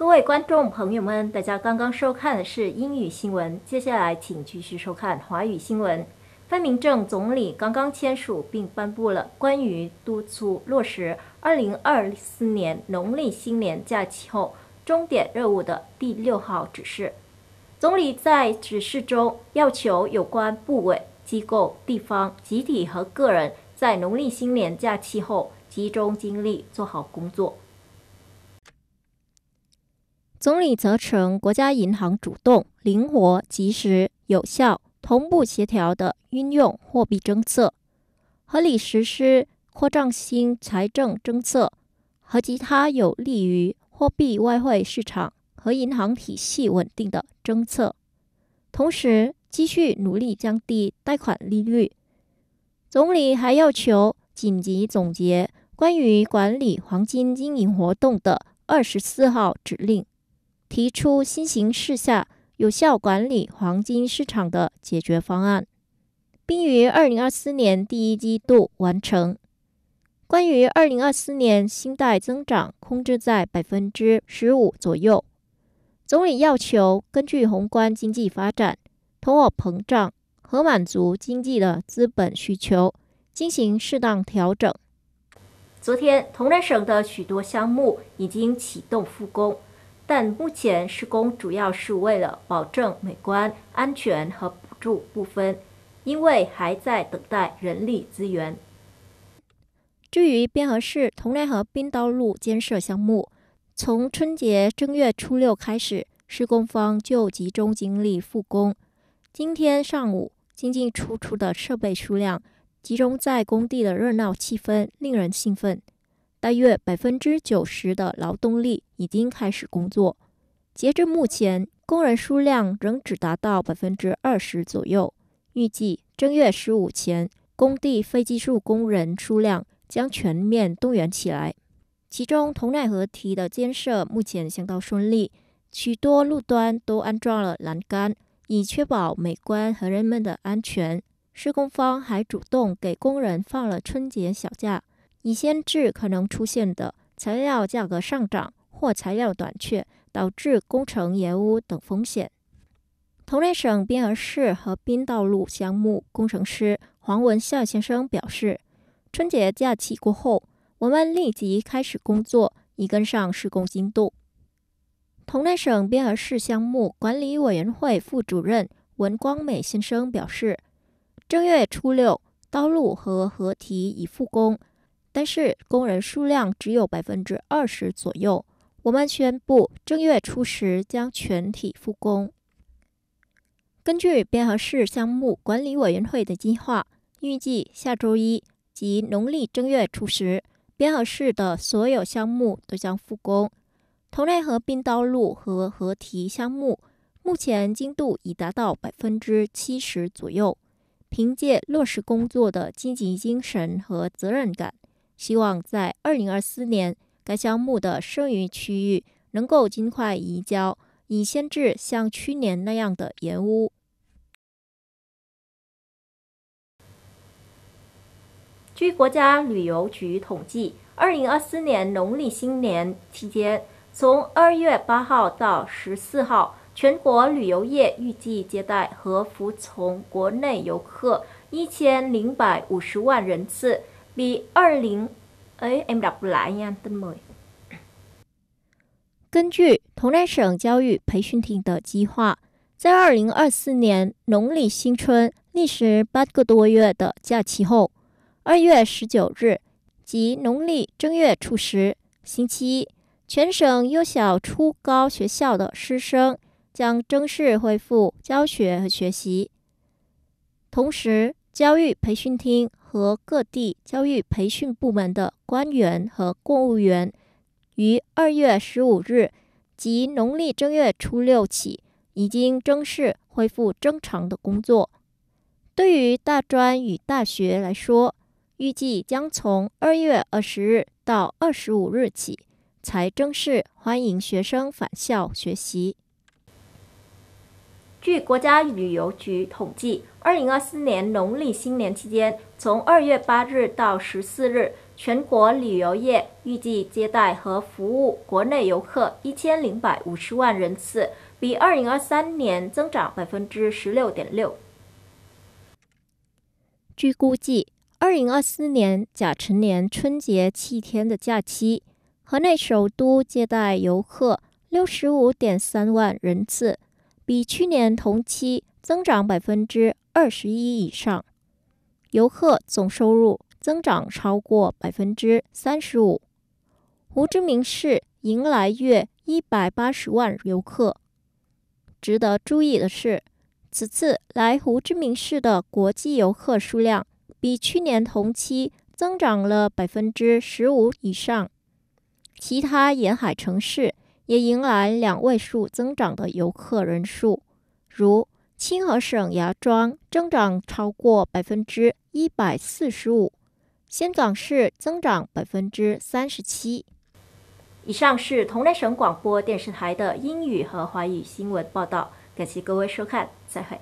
各位观众朋友们，大家刚刚收看的是英语新闻，接下来请继续收看华语新闻。分明正总理刚刚签署并颁布了关于督促落实二零二四年农历新年假期后重点任务的第六号指示。总理在指示中要求有关部委、机构、地方集体和个人在农历新年假期后集中精力做好工作。总理责成国家银行主动、灵活、及时、有效、同步协调地运用货币政策，合理实施扩张性财政政策和其他有利于货币、外汇市场和银行体系稳定的政策，同时继续努力降低贷款利率。总理还要求紧急总结关于管理黄金经营活动的二十四号指令。提出新形势下有效管理黄金市场的解决方案，并于二零二四年第一季度完成。关于二零二四年信贷增长控制在百分之十五左右，总理要求根据宏观经济发展、通货膨胀和满足经济的资本需求进行适当调整。昨天，同仁省的许多项目已经启动复工。但目前施工主要是为了保证美观、安全和补助部分，因为还在等待人力资源。至于滨河市同联河滨道路建设项目，从春节正月初六开始，施工方就集中精力复工。今天上午，进进出出的设备数量，集中在工地的热闹气氛，令人兴奋。大约百分之九十的劳动力已经开始工作。截至目前，工人数量仍只达到百分之二十左右。预计正月十五前，工地非技术工人数量将全面动员起来。其中，同奈河堤的建设目前相当顺利，许多路段都安装了栏杆，以确保美观和人们的安全。施工方还主动给工人放了春节小假。以先制可能出现的材料价格上涨或材料短缺导致工程延误等风险。同南省滨河市河滨道路项目工程师黄文孝先生表示：“春节假期过后，我们立即开始工作，以跟上施工进度。”同南省滨河市项目管理委员会副主任文光美先生表示：“正月初六，道路和河堤已复工。”但是，工人数量只有百分之二十左右。我们宣布，正月初十将全体复工。根据边河市项目管理委员会的计划，预计下周一及农历正月初十，边河市的所有项目都将复工。同内河滨道路和河堤项目目前进度已达到百分之七十左右。凭借落实工作的积极精神和责任感。希望在二零二四年，该项目的剩余区域能够尽快移交，以先至像去年那样的延误。据国家旅游局统计，二零二四年农历新年期间，从二月八号到十四号，全国旅游业预计接待和服从国内游客一千零百五十万人次。B 二零哎，em đọc lại nha n m ờ i 根据湖南省教育培训厅的计划，在二零二四年农历新春历时八个多月的假期后，二月十九日即农历正月初十（星期一），全省优小初高学校的师生将正式恢复教学和学习。同时，教育培训厅。和各地教育培训部门的官员和公务员，于二月十五日及农历正月初六起，已经正式恢复正常的工作。对于大专与大学来说，预计将从二月二十日到二十五日起，才正式欢迎学生返校学习。据国家旅游局统计，二零二四年农历新年期间，从二月八日到十四日，全国旅游业预计接待和服务国内游客一千零百五十万人次，比二零二三年增长百分之十六点六。据估计，二零二四年甲辰年春节七天的假期，河内首都接待游客六十五点三万人次。比去年同期增长百分之二十一以上，游客总收入增长超过百分之三十五。胡志明市迎来约一百八十万游客。值得注意的是，此次来胡志明市的国际游客数量比去年同期增长了百分之十五以上。其他沿海城市。也迎来两位数增长的游客人数，如清河省芽庄增长超过百分之一百四十五，仙港市增长百分之三十七。以上是同类省广播电视台的英语和华语新闻报道，感谢各位收看，再会。